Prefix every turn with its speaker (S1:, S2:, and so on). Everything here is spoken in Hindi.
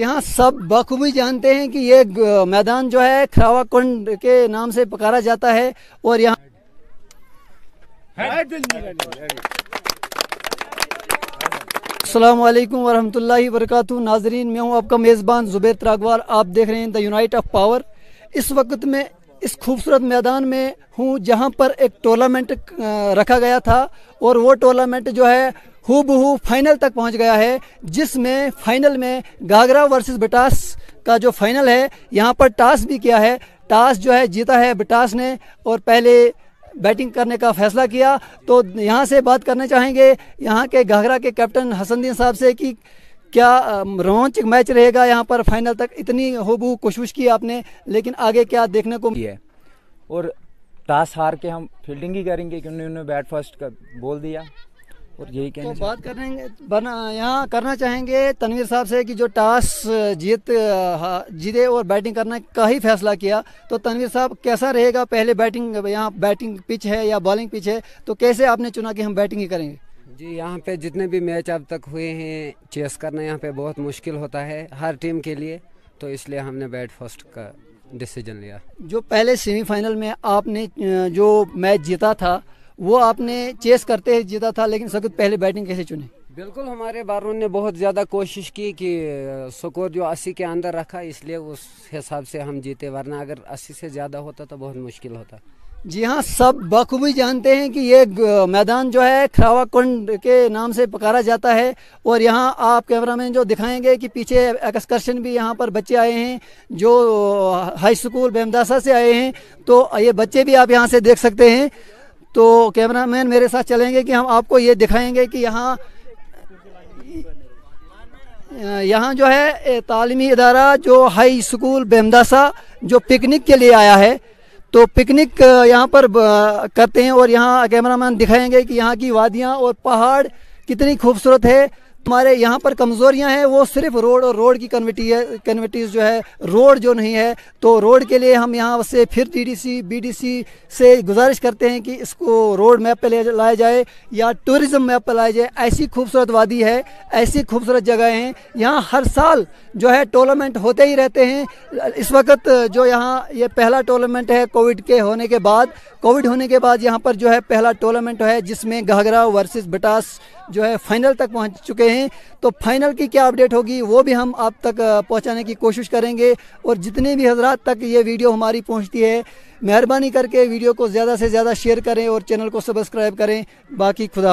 S1: यहाँ सब बखूबी जानते हैं कि ये मैदान जो है खरावा कुंड के नाम से पकारा जाता है और यहाँ अल्लाम वरहमल वर्क नाजरीन मैं हूँ आपका मेज़बान ज़ुबैर त्रागवार आप देख रहे हैं द यूनाइट ऑफ पावर इस वक्त मैं इस खूबसूरत मैदान में हूँ जहाँ पर एक टूर्नामेंट रखा गया था और वो टूर्नामेंट जो है हु फाइनल तक पहुँच गया है जिसमें फाइनल में घाघरा वर्सेस बिटास का जो फाइनल है यहाँ पर टास भी किया है टास जो है जीता है बिटास ने और पहले बैटिंग करने का फैसला किया तो यहाँ से बात करना चाहेंगे यहाँ के घाघरा के कैप्टन हसनदीन साहब से कि क्या रोमांचक मैच रहेगा यहाँ पर फाइनल तक इतनी होबू कोशिश की आपने लेकिन आगे क्या देखने को मिली है और टॉस हार के हम फील्डिंग ही करेंगे क्योंकि उन्होंने बैट फर्स्ट का बोल दिया और यही कहना तो बात करेंगे बना यहाँ करना चाहेंगे तनवीर साहब से कि जो टॉस जीत जीते और बैटिंग करने का ही फैसला किया तो तनवीर साहब कैसा रहेगा पहले बैटिंग यहाँ बैटिंग पिच है या बॉलिंग पिच है तो कैसे आपने चुना कि हम बैटिंग ही करेंगे
S2: जी यहाँ पे जितने भी मैच अब तक हुए हैं चेस करना यहाँ पे बहुत मुश्किल होता है हर टीम के लिए तो इसलिए हमने बैट फर्स्ट का डिसीजन लिया
S1: जो पहले सेमीफाइनल में आपने जो मैच जीता था वो आपने चेस करते जीता था लेकिन सकुत पहले बैटिंग कैसे चुने
S2: बिल्कुल हमारे बारून ने बहुत ज़्यादा कोशिश की कि स्कोर जो अस्सी के अंदर रखा इसलिए उस हिसाब से हम जीते वरना अगर अस्सी से ज़्यादा होता तो बहुत मुश्किल होता
S1: जी हाँ सब बखूबी जानते हैं कि ये मैदान जो है खरावा कुंड के नाम से पकारा जाता है और यहाँ आप कैमरा मैन जो दिखाएंगे कि पीछे एक्सकर्शन भी यहाँ पर बच्चे आए हैं जो हाई स्कूल बेमदासा से आए हैं तो ये बच्चे भी आप यहाँ से देख सकते हैं तो कैमरा मैन मेरे साथ चलेंगे कि हम आपको ये दिखाएंगे कि यहाँ यहाँ जो है तालीमी अदारा जो हाई स्कूल बेमदासा जो पिकनिक के लिए आया है तो पिकनिक uh, यहाँ पर uh, करते हैं और यहाँ कैमरामैन दिखाएंगे कि यहाँ की वादियाँ और पहाड़ कितनी खूबसूरत है हमारे यहाँ पर कमज़ोरियाँ हैं वो सिर्फ रोड और रोड की कन्विटी है कन्विटीज़ जो है रोड जो नहीं है तो रोड के लिए हम यहाँ से फिर डीडीसी बीडीसी से गुजारिश करते हैं कि इसको रोड मैप पर लाया जाए या टूरिज़्म मैप पर लाया जाए ऐसी खूबसूरत वादी है ऐसी खूबसूरत जगह हैं यहाँ हर साल जो है टूर्नामेंट होते ही रहते हैं इस वक्त जो यहाँ ये यह पहला टूर्नामेंट है कोविड के होने के बाद कोविड होने के बाद यहाँ पर जो है पहला टूर्नामेंट है जिसमें घाघरा वर्सेज़ बटास जो है फाइनल तक पहुंच चुके हैं तो फाइनल की क्या अपडेट होगी वो भी हम आप तक पहुंचाने की कोशिश करेंगे और जितने भी हजरात तक ये वीडियो हमारी पहुंचती है मेहरबानी करके वीडियो को ज़्यादा से ज़्यादा शेयर करें और चैनल को सब्सक्राइब करें बाकी खुदा